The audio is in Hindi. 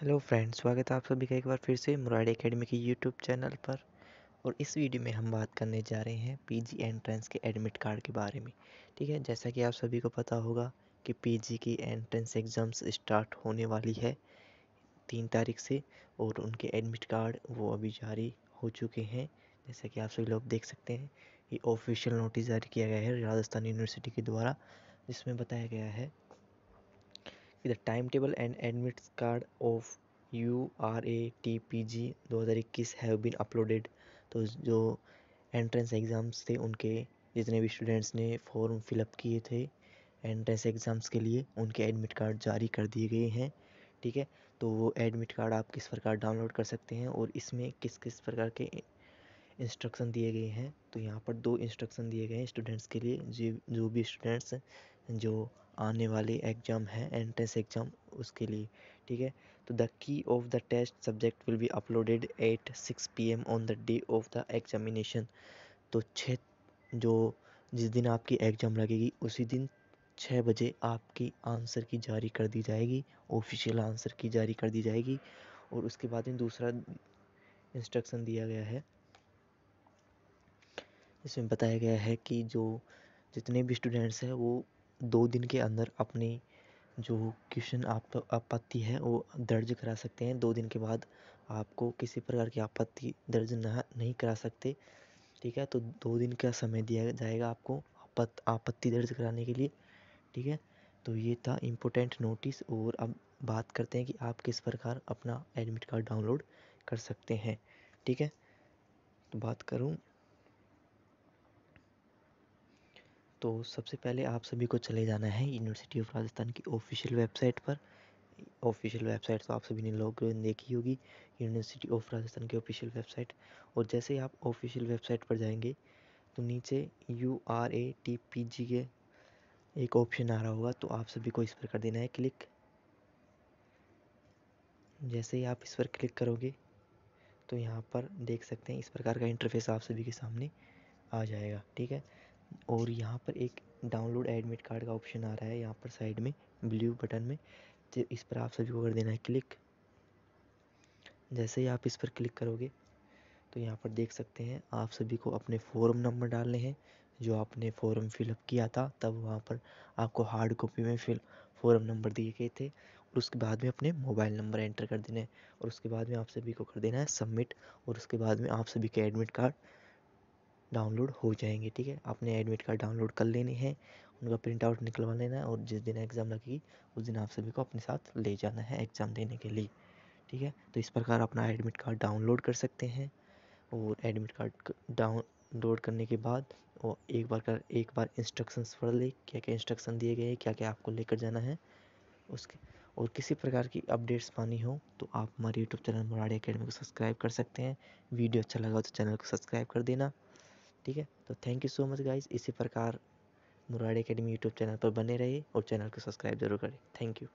हेलो फ्रेंड्स स्वागत है आप सभी का एक बार फिर से मुरारी एकेडमी के यूट्यूब चैनल पर और इस वीडियो में हम बात करने जा रहे हैं पीजी एंट्रेंस के एडमिट कार्ड के बारे में ठीक है जैसा कि आप सभी को पता होगा कि पीजी की एंट्रेंस एग्ज़ाम्स स्टार्ट होने वाली है तीन तारीख से और उनके एडमिट कार्ड वो अभी जारी हो चुके हैं जैसा कि आप सभी लोग देख सकते हैं ये ऑफिशियल नोटिस जारी किया गया है राजस्थान यूनिवर्सिटी के द्वारा जिसमें बताया गया है time table and admit card of U R A T P G दो हज़ार इक्कीस हैव बिन अपलोडेड तो जो एंट्रेंस एग्ज़ाम्स थे उनके जितने भी स्टूडेंट्स ने फॉर्म फिलअप किए थे एंट्रेंस एग्ज़ाम्स के लिए उनके एडमिट कार्ड जारी कर दिए गए हैं ठीक है तो वो एडमिट कार्ड आप किस प्रकार डाउनलोड कर सकते हैं और इसमें किस किस प्रकार के इंस्ट्रक्शन दिए गए हैं तो यहाँ पर दो इंस्ट्रक्शन दिए गए हैं स्टूडेंट्स के लिए जो जो भी स्टूडेंट्स जो आने वाले एग्जाम हैं एंट्रेंस एग्जाम उसके लिए ठीक है तो the key of the test subject will be uploaded at six P M on the day of the examination तो छः जो जिस दिन आपकी एग्ज़ाम लगेगी उसी दिन छः बजे आपकी आंसर की जारी कर दी जाएगी ऑफिशियल आंसर की जारी कर दी जाएगी और उसके बाद में दूसरा इंस्ट्रक्शन दिया गया है इसमें बताया गया है कि जो जितने भी स्टूडेंट्स हैं वो दो दिन के अंदर अपनी जो क्वेश्चन आप आपत्ति है वो दर्ज करा सकते हैं दो दिन के बाद आपको किसी प्रकार की आपत्ति दर्ज ना नहीं करा सकते ठीक है तो दो दिन का समय दिया जाएगा आपको आपत आपत्ति दर्ज कराने के लिए ठीक है तो ये था इम्पोर्टेंट नोटिस और अब बात करते हैं कि आप किस प्रकार अपना एडमिट कार्ड डाउनलोड कर सकते हैं ठीक है तो बात करूँ तो सबसे पहले आप सभी को चले जाना है यूनिवर्सिटी ऑफ राजस्थान की ऑफिशियल वेबसाइट पर ऑफिशियल वेबसाइट तो आप सभी ने लोग देखी होगी यूनिवर्सिटी ऑफ राजस्थान की ऑफिशियल वेबसाइट और जैसे ही आप ऑफिशियल वेबसाइट पर जाएंगे तो नीचे U R A T P G के एक ऑप्शन आ रहा होगा तो आप सभी को इस पर कर देना है क्लिक जैसे ही आप इस पर क्लिक करोगे तो यहाँ पर देख सकते हैं इस प्रकार का इंटरफेस आप सभी के सामने आ जाएगा ठीक है और यहाँ पर एक डाउनलोड एडमिट कार्ड का ऑप्शन आ रहा है यहाँ पर साइड में ब्लू बटन में इस पर आप सभी को कर देना है क्लिक जैसे ही आप इस पर क्लिक करोगे तो यहाँ पर देख सकते हैं आप सभी को अपने फॉर्म नंबर डालने हैं जो आपने फॉर्म फिलअप किया था तब वहाँ पर आपको हार्ड कॉपी में फिल फॉर्म नंबर दिए गए थे और उसके बाद में अपने मोबाइल नंबर एंटर कर देना है और उसके बाद में आप सभी को कर देना है सबमिट और उसके बाद में आप सभी के एडमिट कार्ड डाउनलोड हो जाएंगे ठीक है आपने एडमिट कार्ड डाउनलोड कर लेने हैं उनका प्रिंट आउट निकलवा लेना है और जिस दिन एग्ज़ाम लगेगी उस दिन आप सभी को अपने साथ ले जाना है एग्ज़ाम देने के लिए ठीक है तो इस प्रकार अपना एडमिट कार्ड डाउनलोड कर सकते हैं और एडमिट कार्ड डाउनलोड करने के बाद और एक बार कर एक बार इंस्ट्रक्शंस पढ़ ले क्या क्या इंस्ट्रक्शन दिए गए क्या क्या आपको लेकर जाना है उसके और किसी प्रकार की अपडेट्स पानी हो तो आप हमारे यूट्यूब चैनल मराड़ी अकेडमी को सब्सक्राइब कर सकते हैं वीडियो अच्छा लगा तो चैनल को सब्सक्राइब कर देना ठीक है तो thank you so much guys इसी प्रकार मुरारी अकेडमी यूट्यूब चैनल पर बने रहिए और चैनल को सब्सक्राइब जरूर करें थैंक यू